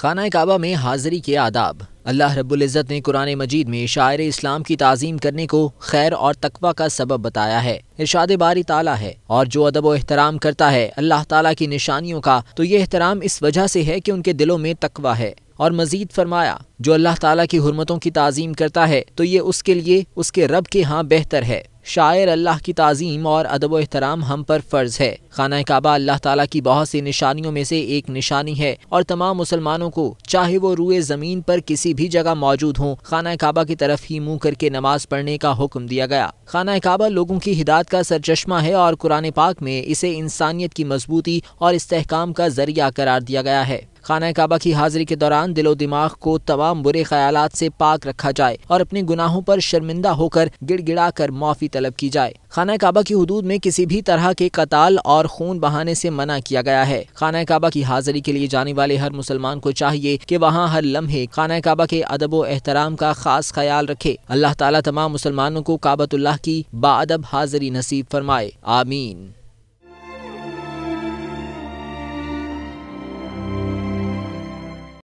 खाना काबा में हाजिरी के आदाब अल्लाह रबुल्ज़त ने कुरान मजीद में शायर इस्लाम की तज़ीम करने को खैर और तकवा का सबब बताया है इर्शाद बारी ताला है और जो अदब व एहतराम करता है अल्लाह ताला की निशानियों का तो ये एहतराम इस वजह से है कि उनके दिलों में तकवा है और मजीद फरमाया जो अल्लाह ताला की हरमतों की तज़ीम करता है तो ये उसके लिए उसके रब के यहाँ बेहतर है शायर अल्लाह की तज़ीम और अदब अहतराम हम पर फ़र्ज़ है खाना काबा अल्लाह ताला की बहुत सी निशानियों में से एक निशानी है और तमाम मुसलमानों को चाहे वो रुए ज़मीन पर किसी भी जगह मौजूद हों खाना काबा की तरफ ही मुँह करके नमाज पढ़ने का हुक्म दिया गया खाना काबा लोगों की हिदायत का सरचश्मा है और कुरान पाक में इसे इंसानियत की मजबूती और इसकाम का जरिया करार दिया गया है खाना काबा की हाजिरी के दौरान दिलो दिमाग को तमाम बुरे ख्याल से पाक रखा जाए और अपने गुनाहों पर शर्मिंदा होकर गिड़गिड़ा कर माफ़ी तलब की जाए खाना काबा की हदूद में किसी भी तरह के कताल और खून बहाने से मना किया गया है खाना काबा की हाजिरी के लिए जाने वाले हर मुसलमान को चाहिए कि वहाँ हर लम्हे खाना काबा के अदब एहतराम का खास ख्याल रखे अल्लाह ताला तमाम मुसलमानों को काबतुल्लाह की बादब हाजिरी नसीब फरमाए आमीन